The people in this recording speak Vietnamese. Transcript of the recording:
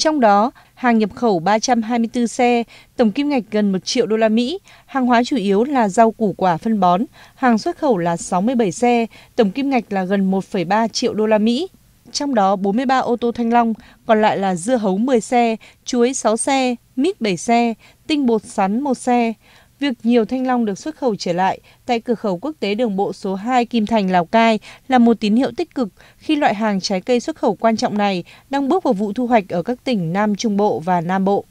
Trong đó, hàng nhập khẩu 324 xe, tổng kim ngạch gần 1 triệu đô la Mỹ, hàng hóa chủ yếu là rau củ quả phân bón, hàng xuất khẩu là 67 xe, tổng kim ngạch là gần 1,3 triệu đô la Mỹ. Trong đó 43 ô tô Thanh Long, còn lại là dưa hấu 10 xe, chuối 6 xe, mít 7 xe, tinh bột sắn 1 xe. Việc nhiều thanh long được xuất khẩu trở lại tại cửa khẩu quốc tế đường bộ số 2 Kim Thành, Lào Cai là một tín hiệu tích cực khi loại hàng trái cây xuất khẩu quan trọng này đang bước vào vụ thu hoạch ở các tỉnh Nam Trung Bộ và Nam Bộ.